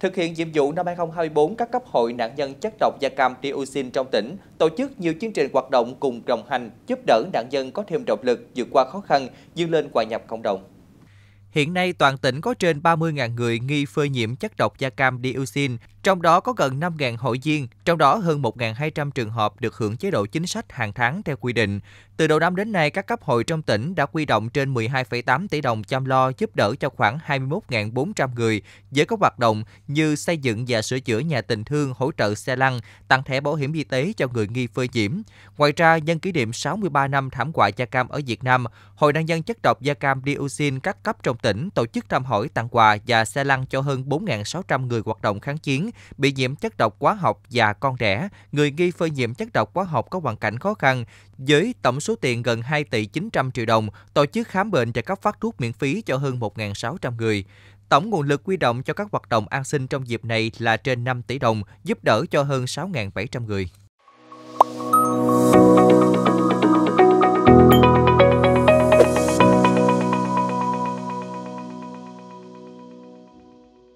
Thực hiện nhiệm vụ năm 2024, các cấp hội nạn nhân chất độc da cam dioxin trong tỉnh tổ chức nhiều chương trình hoạt động cùng đồng hành, giúp đỡ nạn nhân có thêm động lực vượt qua khó khăn, vươn lên hòa nhập cộng đồng. Hiện nay, toàn tỉnh có trên 30.000 người nghi phơi nhiễm chất độc da cam dioxin, trong đó có gần 5.000 hội viên, trong đó hơn 1.200 trường hợp được hưởng chế độ chính sách hàng tháng theo quy định. Từ đầu năm đến nay, các cấp hội trong tỉnh đã quy động trên 12,8 tỷ đồng chăm lo giúp đỡ cho khoảng 21.400 người với các hoạt động như xây dựng và sửa chữa nhà tình thương, hỗ trợ xe lăn, tặng thẻ bảo hiểm y tế cho người nghi phơi nhiễm. Ngoài ra, nhân kỷ niệm 63 năm thảm họa da cam ở Việt Nam, Hội nạn nhân chất độc da cam dioxin các cấp trong tỉnh tổ chức thăm hỏi tặng quà và xe lăn cho hơn 4.600 người hoạt động kháng chiến bị nhiễm chất độc hóa học và con trẻ, người nghi phơi nhiễm chất độc hóa học có hoàn cảnh khó khăn, với tổng số tiền gần 2 tỷ 900 triệu đồng, tổ chức khám bệnh và cấp phát thuốc miễn phí cho hơn 1.600 người. Tổng nguồn lực quy động cho các hoạt động an sinh trong dịp này là trên 5 tỷ đồng, giúp đỡ cho hơn 6.700 người.